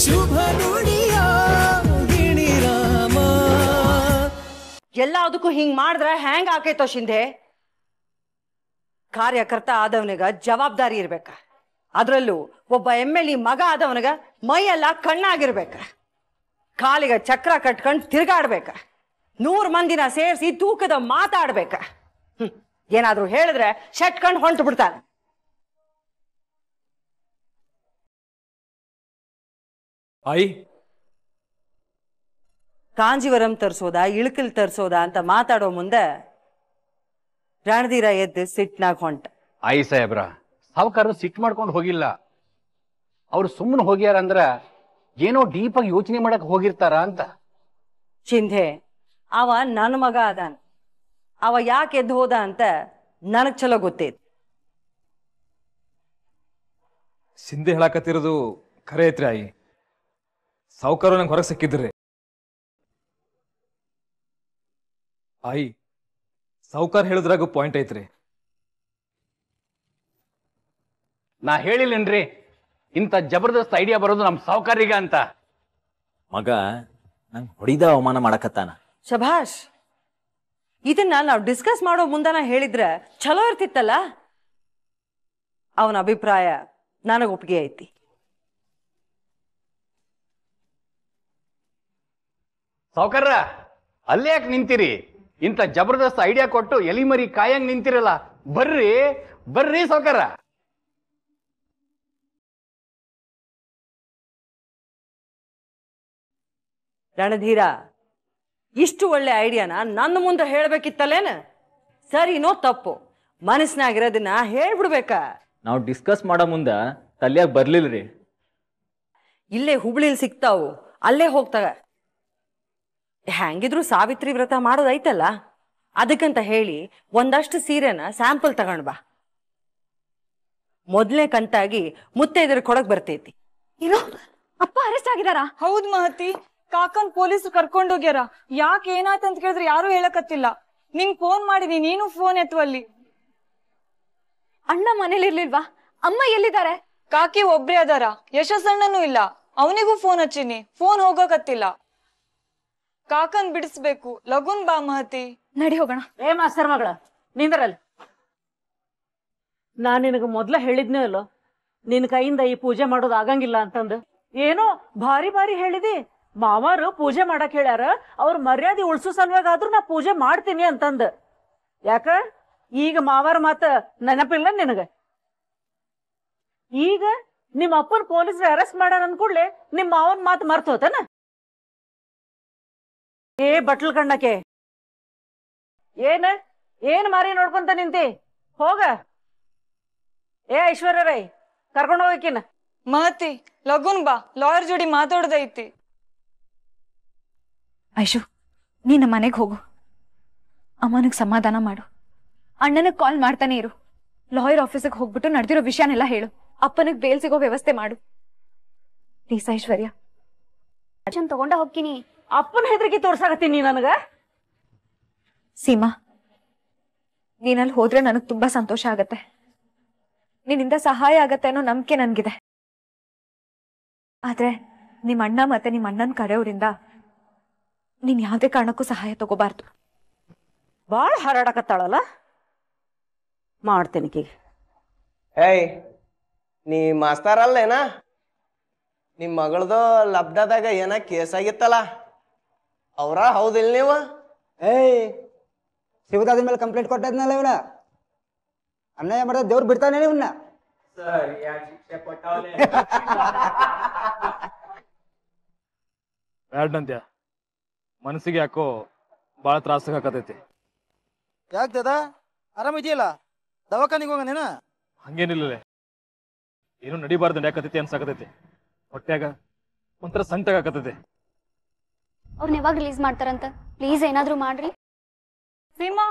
ಶುಭ ಎಲ್ಲದಕ್ಕೂ ಹಿಂಗ್ ಮಾಡಿದ್ರೆ ಹ್ಯಾಂಗ್ ಆಕೈತೋ ಶಿಂದೆ ಕಾರ್ಯಕರ್ತ ಆದವನಿಗ ಜವಾಬ್ದಾರಿ ಇರ್ಬೇಕ ಅದ್ರಲ್ಲೂ ಒಬ್ಬ ಎಮ್ ಎಲ್ ಇ ಮಗ ಆದವನಿಗ ಮೈಯೆಲ್ಲ ಕಣ್ಣಾಗಿರ್ಬೇಕ ಕಾಲಿಗೆ ಚಕ್ರ ಕಟ್ಕೊಂಡು ತಿರ್ಗಾಡ್ಬೇಕ ನೂರ್ ಮಂದಿನ ಸೇರಿಸಿ ತೂಕದ ಮಾತಾಡ್ಬೇಕ ಏನಾದ್ರೂ ಹೇಳಿದ್ರೆ ಶಟ್ಕಂಡ್ ಹೊಂಟು ಬಿಡ್ತಾನೆ ಐ ಕಾಂಜಿವರಂ ತರ್ಸೋದಾ ಇಳಕಲ್ ತರ್ಸೋದ ಅಂತ ಮಾತಾಡೋ ಮುಂದೆ ರಾಣದೀರ ಎದ್ದು ಸಿಟ್ನಾಗ ಹೊಂಟ ಐ ಸಾಹೇಬ್ರ ಸಾವುಕಾರ ಸಿಟ್ ಮಾಡ್ಕೊಂಡು ಹೋಗಿಲ್ಲ ಅವ್ರು ಸುಮ್ಮನೆ ಹೋಗ್ಯಾರ ಅಂದ್ರ ಏನೋ ಡೀಪ್ ಆಗಿ ಯೋಚನೆ ಮಾಡಕ್ ಹೋಗಿರ್ತಾರ ಅಂತ ಚಿಂಧೆ ಅವ ನನ್ನ ಮಗ ಅದಾನ ಅವ ಯಾಕೆ ಎದ್ದು ಹೋದ ಅಂತ ನನಗ್ ಚಲೋ ಗೊತ್ತೈತಿ ಸಿಂಧೆ ಹೇಳಕತ್ತಿರೋದು ಖರೆ ಐತ್ರಿ ಆಯಿ ಸಾವುಕಾರು ನಂಗೆ ಹೊರಗೆ ಸಿಕ್ಕಿದ್ರಿ ಆಯಿ ಸಾವುಕಾರ ಹೇಳಿದ್ರಾಗ ಪಾಯಿಂಟ್ ಐತ್ರಿ ನಾ ಹೇಳಿಲ್ಲೇನ್ರಿ ಇಂಥ ಜಬರ್ದಸ್ತ್ ಐಡಿಯಾ ಬರೋದು ನಮ್ಮ ಸಾವುಕಾರಿಗೆ ಅಂತ ಮಗ ನಂಗೆ ಹೊಡಿದ ಅವಮಾನ ಮಾಡಕತ್ತಾನ ಶಭಾಷ್ ಇದನ್ನ ನಾವು ಡಿಸ್ಕಸ್ ಮಾಡೋ ಮುಂದಾನ ಹೇಳಿದ್ರೆ ಚಲೋ ಇರ್ತಿತ್ತಲ್ಲ ಅವನ ಅಭಿಪ್ರಾಯ ನನಗೆ ಒಪ್ಪಿಗೆ ಐತಿ ಸಾವುಕರ್ರ ಅಲ್ಲೇ ಯಾಕೆ ನಿಂತೀರಿ ಇಂಥ ಜಬರ್ದಸ್ತ್ ಐಡಿಯಾ ಕೊಟ್ಟು ಎಲಿ ಮರಿ ಕಾಯಂಗ್ ನಿಂತಿರಲ್ಲ ಬರ್ರಿ ಬರ್ರಿ ಸಾವುಕರ್ರ ರಣಧೀರ ಇಷ್ಟು ಒಳ್ಳೆ ಐಡಿಯಾನ ನನ್ನ ಮುಂದೆ ಹೇಳ್ಬೇಕಿತ್ತಲ್ಲೇನ ಸರಿನೋ ತಪ್ಪು ಮನಸ್ಸಿನಾಗಿರೋದನ್ನ ಹೇಳ್ಬಿಡ್ಬೇಕ ನಾವು ಡಿಸ್ಕಸ್ ಮಾಡೋ ಮುಂದೆ ಬರಲಿಲ್ಲ ಬರ್ಲಿಲ್ರಿ ಇಲ್ಲೇ ಹುಬ್ಳಿಲ್ ಸಿಗ್ತಾವು ಅಲ್ಲೇ ಹೋಗ್ತವೆ ಹ್ಯಾಂಗಿದ್ರು ಸಾವಿತ್ರಿ ವ್ರತ ಮಾಡೋದೈತಲ್ಲ ಅದಕ್ಕಂತ ಹೇಳಿ ಒಂದಷ್ಟು ಸೀರೆನ ಸ್ಯಾಂಪಲ್ ತಗೊಂಡ್ ಬಾ ಮೊದಲನೇ ಕಂತಾಗಿ ಮುತ್ತೈದರ ಕೊಡಕ್ ಬರ್ತೈತಿ ಅಪ್ಪ ಅರೆಸ್ಟ್ ಆಗಿದಾರ ಹೌದ್ ಮಹತಿ ಕಾಕನ್ ಪೊಲೀಸರು ಕರ್ಕೊಂಡೋಗ್ಯಾರ ಯಾಕೆ ಅಂತ ಕೇಳಿದ್ರೆ ಯಾರು ಹೇಳಕತ್ತಿಲ್ಲ ನಿಂಗ್ ಫೋನ್ ಮಾಡಿದಿ ನೀನು ಫೋನ್ ಅಲ್ಲಿ ಅಣ್ಣ ಮನೇಲಿ ಇರ್ಲಿಲ್ವಾ ಅಮ್ಮ ಎಲ್ಲಿದ್ದಾರೆ ಕಾಕಿ ಒಬ್ರೇ ಅದಾರ ಯಶಸ್ಸಣ್ಣನೂ ಇಲ್ಲ ಅವನಿಗೂ ಫೋನ್ ಹಚ್ಚಿನಿ ಫೋನ್ ಹೋಗಕತ್ತಿಲ್ಲ ಕಾಕನ್ ಬಿಡಿಸ್ಬೇಕು ಲಗುನ್ ಬಾ ಮಹತಿ ನಡಿ ಹೋಗೋಣ ಏ ಮಾಸ್ತರ್ ಮಗಳ ನಿಂದರಲ್ ನಾ ನಿನಗ ಮೊದ್ಲ ಹೇಳಿದ್ನ ನಿನ್ ಕೈಯಿಂದ ಈ ಪೂಜೆ ಮಾಡೋದ್ ಆಗಂಗಿಲ್ಲ ಅಂತಂದು ಏನೋ ಭಾರಿ ಭಾರಿ ಹೇಳಿದಿ ಮಾವಾರು ಪೂಜೆ ಮಾಡಕ್ ಹೇಳ್ಯಾರ ಅವ್ರ ಮರ್ಯಾದೆ ಉಳ್ಸೋ ಆದ್ರೂ ನಾ ಪೂಜೆ ಮಾಡ್ತೀನಿ ಅಂತಂದ ಯಾಕ ಈಗ ಮಾವಾರ ಮಾತ ನೆನಪಿಲ್ಲ ನಿನಗ ಈಗ ನಿಮ್ಮ ಅಪ್ಪನ ಪೊಲೀಸರು ಅರೆಸ್ಟ್ ಮಾಡ್ಯಾರ ಅನ್ಕೂಡ್ಲೆ ನಿಮ್ಮ ಮಾವನ್ ಮಾತು ಮರ್ತ ಏ ಬಟ್ಲ್ ಕಣ್ಣಕ್ಕೆ ಏನ್ ಏನ್ ಮಾರಿ ನೋಡ್ಕೊಂತ ನಿಂತಿ ಹೋಗ ಏ ಐಶ್ವರ್ಯ ರೈ ಕರ್ಕೊಂಡು ಹೋಗಿನ ಮಹತಿ ಲಗುನ್ ಬಾ ಲಾಯರ್ ಜೋಡಿ ಮಾತಾಡೋದೈತಿ ಐಶು ನೀನ ಮನೆಗೆ ಹೋಗು ಅಮ್ಮನಿಗೆ ಸಮಾಧಾನ ಮಾಡು ಅಣ್ಣನಿಗೆ ಕಾಲ್ ಮಾಡ್ತಾನೆ ಇರು ಲಾಯರ್ ಆಫೀಸಿಗೆ ಹೋಗ್ಬಿಟ್ಟು ನಡೆದಿರೋ ವಿಷಯನೆಲ್ಲ ಹೇಳು ಅಪ್ಪನಿಗೆ ಬೇಲ್ ಸಿಗೋ ವ್ಯವಸ್ಥೆ ಮಾಡು ಪ್ಲೀಸ್ ಐಶ್ವರ್ಯ ತಗೊಂಡ ಹೋಗ್ತೀನಿ ಅಪ್ಪನ ಹೆದರಿಕೆ ತೋರ್ಸಾಕತ್ತೀನಿ ನೀ ನನಗ ಸೀಮಾ ನೀನಲ್ಲಿ ಹೋದ್ರೆ ನನಗ್ ತುಂಬಾ ಸಂತೋಷ ಆಗತ್ತೆ ನಿನ್ನಿಂದ ಸಹಾಯ ಆಗತ್ತೆ ಅನ್ನೋ ನಂಬಿಕೆ ನನ್ಗಿದೆ ಆದ್ರೆ ನಿಮ್ಮ ಅಣ್ಣ ಮತ್ತೆ ನಿಮ್ಮ ಅಣ್ಣನ ಕಡೆಯವರಿಂದ ನೀನ್ ಯಾವ್ದೇ ಕಾರಣಕ್ಕೂ ಸಹಾಯ ತಗೋಬಾರ್ದು ಬಾಳ ಹಾರಾಡಕತ್ತಾಳಲ್ಲ ಮಾಡ್ತೇನೆ ಏಯ್ ನೀ ಮಾಸ್ತಾರಲ್ಲೇನಾ ನಿಮ್ಮ ಮಗಳದು ಲಬ್ಧದಾಗ ಏನ ಕೇಸ್ ಆಗಿತ್ತಲ್ಲ ಅವ್ರ ಹೌದಿಲ್ ನೀವು ಏಯ್ ಸಿಗುತ್ತಾದ ಮೇಲೆ ಕಂಪ್ಲೇಂಟ್ ಕೊಟ್ಟದ್ನಲ್ಲ ಇವನ ಅನ್ಯಾಯ ಮಾಡಿದ ದೇವ್ರು ಬಿಡ್ತಾನೆ ಇವನ್ನ ಬ್ಯಾಡ್ನಂತ್ಯ ಮನಸ್ಸಿಗೆ ಯಾಕೋ ಭಾಳ ಹಾಕತೈತಿ ಯಾಕೆ ದಾದಾ ಇದೆಯಲ್ಲ ದವಾಖಾನಿಗೆ ಹೋಗ ನೀನ ಹಂಗೇನಿಲ್ಲ ಏನು ನಡಿಬಾರ್ದು ನಡ್ಯಾಕತೈತಿ ಅನ್ಸಾಕತೈತಿ ಹೊಟ್ಟೆಗ ಒಂಥರ ಸಂಕಟ ಆಗತೈತಿ ಅವ್ರನ್ನ ಯಾವಾಗ ರಿಲೀಸ್ ಮಾಡ್ತಾರಂತ ಪ್ಲೀಸ್ ಏನಾದರೂ ಮಾಡ್ರಿ ಸೀಮಾ